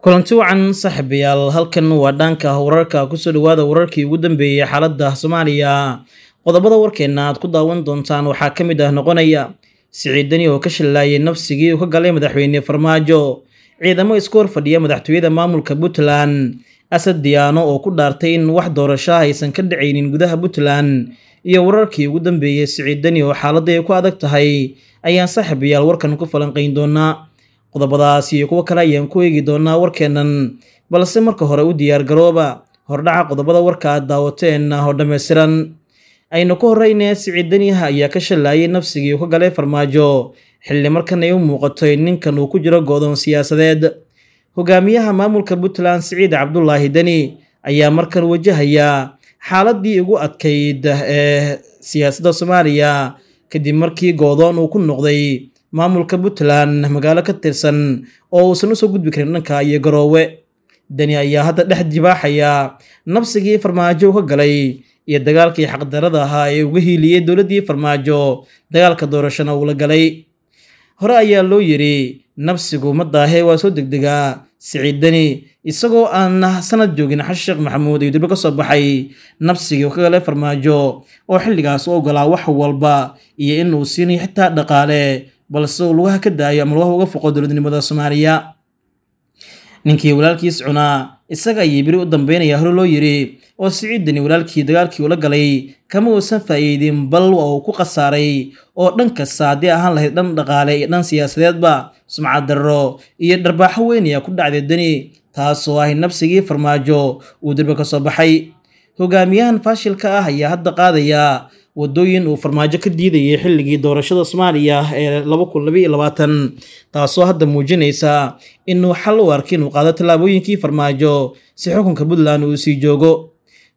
kulanti wacan saaxiibayaal halkan waa dhaanka wararka kusoo dhawaada wararkii ugu dambeeyey xaaladda soomaaliya qodobada warkeenna aad ku daawan doontaan waxaa ka mid ah noqonaya siciidani oo ka shallaayay nafsigii uu ka galay madaxweyne farmaajo ciidamo iska hor fadhiya madaxtooyada maamulka puntland asad diyaano oo ku dhaartay in wax doorashaa aysan ka dhacaynin gudaha puntland iyo wararkii ugu dambeeyey siciidani oo xaaladda ay ku adag tahay ayaan saaxiibayaal warkan ku falanqayn doonaa qodobadaas iyo kuwo kale ayaan ku eegi doonaa warkeennan balse marka hore u diyaargarooba hordhaca qodobada warka aad daawateen ahoo dhammaystiran aynu ku horreyna siciid daniyaha ayaa ka shallaayay nafsigii ka galay farmaajo xilli markan ay u muuqatay ninkan uu ku jiro go-doon siyaasadeed hogaamiyaha maamulka puntland siciid cabdulaahi deni ayaa markan wajahaya xaaladdii ugu adkayd ee eh, siyaasadda soomaaliya kadib markii go-doon uu ku noqday maamulka puntland magaalo ka tirsan oo uusan usoo gudbi karin dhanka iyo garoowe deni ayaa hadda dhex jibaaxaya nafsigii farmaajo u ka galay iyo dagaalkii xaqdarada ahaa ee uga hiiliyey dowladdii farmaajo dagaalka doorashana uula galay hore ayaa loo yidhi nafsigu ma daahe waa soo degdegaa siciid deni isagoo aan sanad joogin xasan maxamuud ayuu diblo ka soo baxay nafsigii u ka galay farmaajo oo xilligaas u oggolaa wax walba iyo inuu siinayo xitaa dhaqaale balse uu lugaha ka daayo ama lugaha uga foqo dowladnimada soomaaliya ninkii walaalkiis cunaa isaga ayay beri u dambeynaya hore loo yiri oo siciidani walaalkii dagaalkii ula galay kama uusan faa'iidin bal waa uu ku khasaaray oo dhan kasta haddii ahaan lahayd dhan dhaqaale iyo dhan siyaasadeedba sumcad darro iyo dharbaaxo weyn ayaa ku dhacday dani taasoo ahy nafsigii farmaajo uu derbe ka soo baxay hogaamiyahan faashilka ah ayaa hadda qaadayaa wadooyin uu farmaajo ka diidayay xilligii doorashada soomaaliya ee taasoo hadda muujinaysa inuu xal u arka inuu qaado tallaabooyinkii farmaajo si xukunka puntland uu sii joogo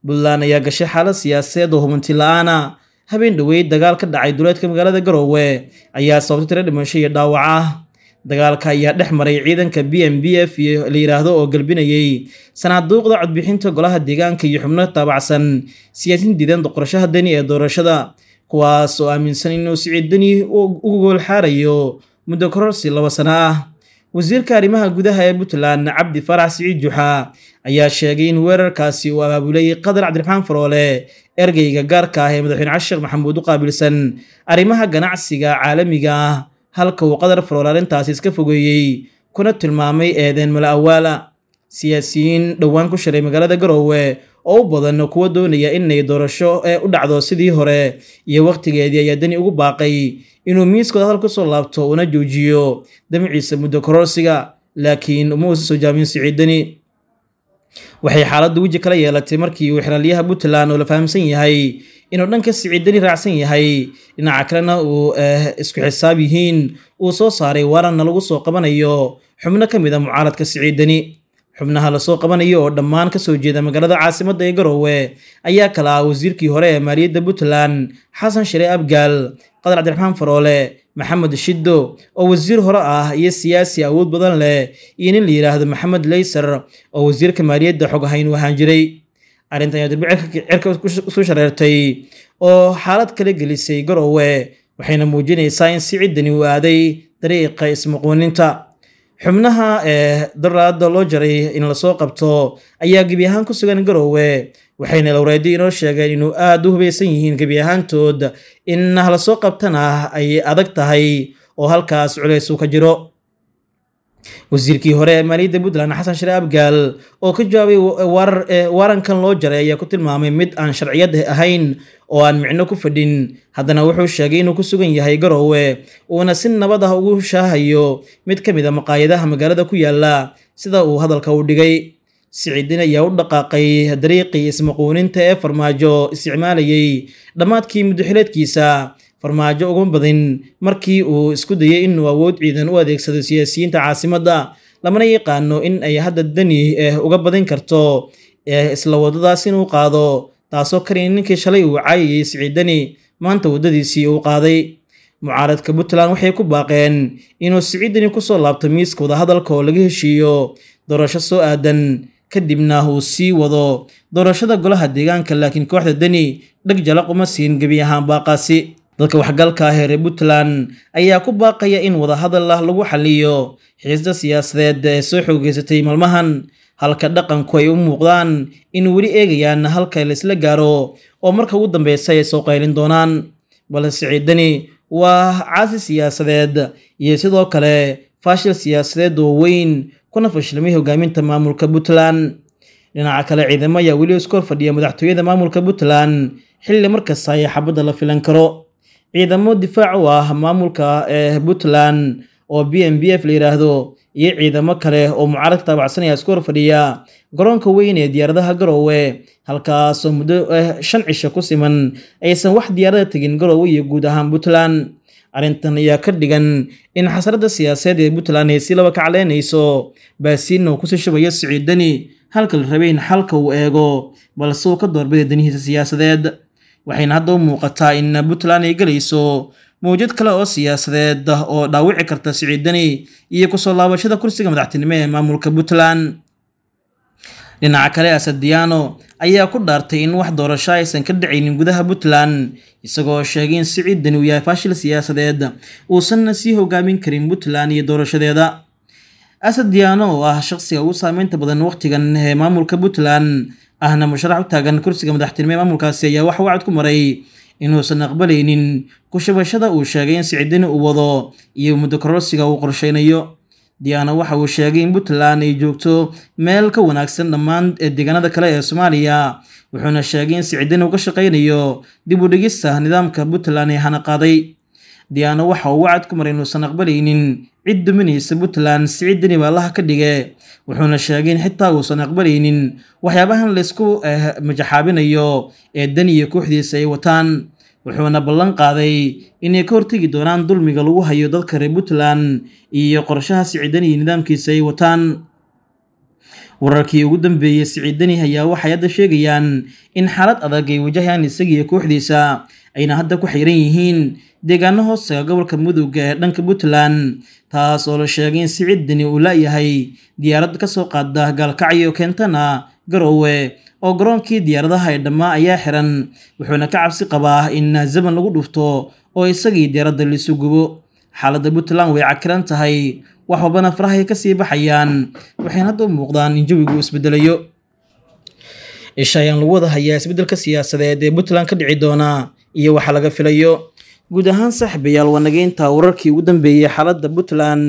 puntland ayaa gashay xaalad siyaasadeed oo hubanti la-aana habeen dhoweyd dagaal ka dhacay duleedka magaalada garoowe ayaa sababtay tiro dhimasho iyo dhaawac ah dagaalka ayaa dhex maray ciidanka b m b f la yidhaahdo oo galbinayey sanaaduuqda codbixinta golaha deegaanka iyo xubno taabacsan siyaasiin diidanda qorashaha deni ee doorashada kuwaas oo aaminsan inuu siciid deni ugu goolxaarayo muddo kororsi laba sano ah wasiirka arrimaha gudaha ee puntland cabdi farax siciid juxa ayaa sheegay in weerarkaasi uu abaabulay qadar cabdiraxmaan faroole ergeyga gaarka ah ee madaxweyne cali maxamuud u qaabilsan arrimaha ganacsiga caalamiga ah halka uu qatar furwalaarintaasi iska fogeeyey kuna tilmaamay eedeen mala'awaala siyaasiyiin dhowaan ku shiray magaalada garoowe oo u badan kuwa doonaya inay doorasho ee u dhacdo sidii hore iyo wakhtigeedii ayaa dani ugu baaqay inuu miiskooda hadal soo laabto una joojiyo damciisa muddo koroorsiga laakiin uma uusan soo jaamin siciidani waxay xaaladda weji kala yeelatay markii uu xiraalyaha puntland oo la fahamsan yahay inuu dhanka siciidani raacsan yahay dhinaca kalena uu eh, isku xisaab yihiin uu soo saaray waaranna lagu soo qabanayo xubno ka mid a ah mucaaradka siciiddani xubnaha lasoo qabanayo oo dhammaan kasoo jeeda magaalada caasimadda ee garoowe ayaa kala ah wasiirkii hore ee maaliyadda puntland xasan shire abgaal qadar cabdiraxmaan faroole maxamed shiddo oo wasiir hore ah iyo siyaasi awood badan leh iyo nin la yidhaahdo maxamed leysar oo wasiirka maaliyadda xogahayn ahayn u ahaan jiray arrintan ayaa dirbic cirka isu shareertay oo xaalad kala gelisay garoowe waxayna muujinaysaa in si ciddani u aaday dariiqa ismuquuninta xubnaha ee eh, daraada loo jaray in lasoo qabto ayaa gebi ahaan ku sugan garowe waxayna lowraadiyo inoo sheegeen inuu aada u hubaysan yihiin gebi ahaantood in lasoo qabtana ay adag tahay oo halkaas culays uu ka jiro wasiirkii hore ee maaliyadda puntland xasan shire abgaal oo ka jawaabay eh, warankan loo jaray ayaa ku tilmaamay mid aan sharciyad ahayn oo aan micno ku fadhin haddana wuxuu sheegay inuu ku sugan yahay garowe uuna si nabad ah ugu shaahayo mid ka mid a ah maqaayadaha magaalada ku yaalla sida uu hadalka u dhigay siciidin ayaa u dhaqaaqay dariiqii ismaquuninta ee farmaajo isticmaalayay dhammaadkii mudaxileedkiisa farmaajo uga badin markii uu isku dayay inuu awood ciidan u adeegsado siyaasiyiinta caasimadda lamana yaqaano in ay hadda dani eh, uga badin karto eh, isla waddadaas inuu qaado taasoo karin ninkii shalay uu caayayay siciidani maanta waddadiisii uu qaaday mucaaradka puntland waxay ku baaqeen inuu siciidani kusoo laabto miiska wadahadalka oo laga heshiiyo doorasho soo aadan kadibna uu sii wado doorashada golaha deegaanka laakiin kooxda deni dheg jalaq uma siin gebi ahaan baaqaasi dadka waxgalka ah ee reer puntland ayaa ku baaqaya in wadahadal ah lagu xaliyo xiisda siyaasadeed ee soo xoogeysatay maalmahan halka dhaqanku ay u muuqdaan in weli eegayaan halka laysla gaaro oo marka ugu dambeysa ay soo qaylin doonaan balse siciidani waa caasi siyaasadeed iyo sidoo kale faashil siyaasadeed oo weyn kuna fashilmay hogaaminta maamulka puntland dhinaca kale ciidamo ayaa weli iskor fadhiya madaxtooyada maamulka puntland xilli markasta ayaa xabadda la filan karo ciidamo difaac u ah maamulka ee eh, puntland oo b m b f la yidhaahdo iyo ciidamo kale oo mucaaradka taabacsanaya isku horfadhiya garoonka weyn ee diyaaradaha garowe halkaasoo muddo ah shan cisho ku siman aysan wax diyaarada tegin garowe iyo guud ahaan puntland arrintan ayaa ka dhigan in xasaradda siyaasadeed ee puntland ay si laba ka caleynayso baasiina uu kusii shubayo siciid deni halka la rabay in xalka uu eego balse uu ka doorbiday danihiisa siyaasadeed waxayna hadda u muuqataa in puntland ay gelayso mawjad kale oo siyaasadeed ah oo dhaawici karta siciidani iyo kusoo laabashada kursiga madaxtinimo ee maamulka puntland dhinaca kale asad asadiyaano ayaa ku dhaartay in wax doorasho aysan ka dhacaynin gudaha puntland isagoo sheegay in siciidani uu yahay faashil siyaasadeed uusanna sii hogaamin karin puntland iyo doorashadeeda asad asadiyaano oo ah shaqsiga ugu saameynta badan wakhtigan ee maamulka puntland ahna musharax u taagan kursiga madaxtinimo ee maamulkaasi ayaa wax wacad ku maray inuusan aqbalaynin kushabashada uu sheegay in siciidani uu wado iyo muddokororsiga uu qorshaynayo diana waxa uu sheegay in puntland ay joogto meel ka wanaagsan dhammaan ee deegaanada kale ee soomaaliya wuxuuna sheegay in siciidani uu ka shaqaynayo dib u dhigista nidaamka puntland ee hanaqaaday diyaano waxa uu wacad ku maray inuusan aqbalaynin cid duminaysa puntland si cid allaha ka dhige wuxuuna sheegay in xitaa uusan aqbalaynin waxyaabahan laysku eh, majaxaabinayo ee daniya kooxdiisa ay wataan wuxuuna ballan qaaday inay ka hortegi doonaan dulmiga lagu hayo dadka reer puntland iyo qorshaha siciidaniya nidaamkiisa ay wataan wararkii ugu dambeeyey siciidani ayaa waxay hadda sheegayaan in xaalad adag ay wajahayaan isagiiyo kooxdiisa ayna hadda ku xiran yihiin deegaano hoostaga gobolka mudug ee dhanka puntland taas oo la sheegay in si ciddani uu la-yahay diyaarad ka soo qaada gaalkacyo kentana garowe oo garoonkii diyaaradaha ee dhammaa ayaa xiran wuxuuna ka cabsi qabaa in zaman lagu dhufto oo isagii diyaarada laisu gubo xaaladda puntland way cakiran tahay wax walbana farahay kasii baxayaan waxayna hadda u muuqdaan in jawigu isbedelayo isha ayaan lagu wada hayaa isbeddelka siyaasadeed ee puntland ka dhici doona iyo waxaa laga filayo guud ahaan saaxiibayaal waa wararkii ugu dambeeyey xaaladda puntland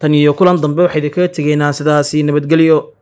tan iyo kulan dambe waxaydi kaga tegeynaa sidaasi nabadgelyo